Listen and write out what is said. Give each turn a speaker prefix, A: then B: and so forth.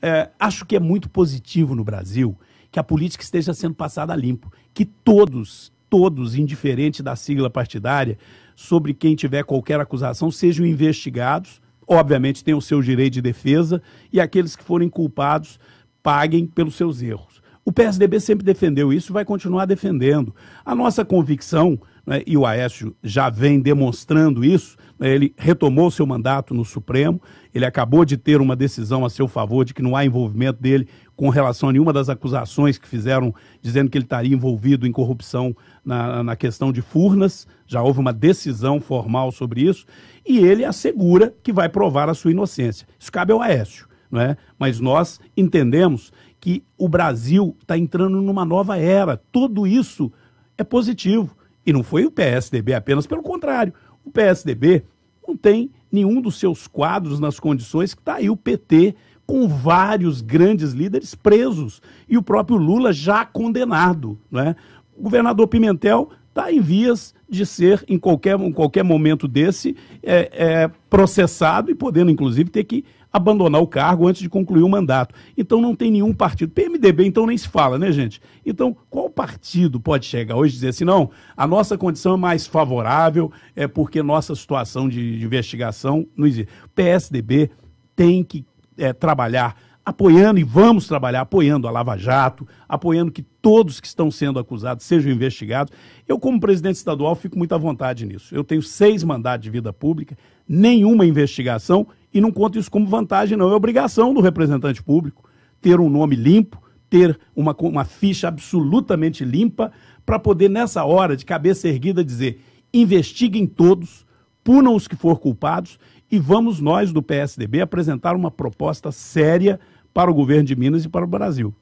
A: é, acho que é muito positivo no Brasil que a política esteja sendo passada a limpo, que todos, todos, indiferente da sigla partidária, sobre quem tiver qualquer acusação, sejam investigados, obviamente tenham o seu direito de defesa, e aqueles que forem culpados paguem pelos seus erros. O PSDB sempre defendeu isso e vai continuar defendendo. A nossa convicção né, e o Aécio já vem demonstrando isso. Né, ele retomou seu mandato no Supremo, ele acabou de ter uma decisão a seu favor de que não há envolvimento dele com relação a nenhuma das acusações que fizeram dizendo que ele estaria envolvido em corrupção na, na questão de Furnas. Já houve uma decisão formal sobre isso e ele assegura que vai provar a sua inocência. Isso cabe ao Aécio, não é? Mas nós entendemos que o Brasil está entrando numa nova era. Tudo isso é positivo. E não foi o PSDB apenas, pelo contrário. O PSDB não tem nenhum dos seus quadros nas condições que está aí o PT, com vários grandes líderes presos e o próprio Lula já condenado. Né? O governador Pimentel está em vias de ser, em qualquer, em qualquer momento desse, é, é, processado e podendo, inclusive, ter que abandonar o cargo antes de concluir o mandato. Então não tem nenhum partido. PMDB, então, nem se fala, né, gente? Então, qual partido pode chegar hoje e dizer assim: não, a nossa condição é mais favorável, é porque nossa situação de, de investigação não existe. O PSDB tem que é, trabalhar apoiando, e vamos trabalhar apoiando a Lava Jato, apoiando que todos que estão sendo acusados sejam investigados. Eu, como presidente estadual, fico muito à vontade nisso. Eu tenho seis mandados de vida pública, nenhuma investigação, e não conto isso como vantagem, não. É obrigação do representante público ter um nome limpo, ter uma, uma ficha absolutamente limpa para poder, nessa hora, de cabeça erguida, dizer: investiguem todos, punam os que for culpados e vamos nós do PSDB apresentar uma proposta séria para o governo de Minas e para o Brasil.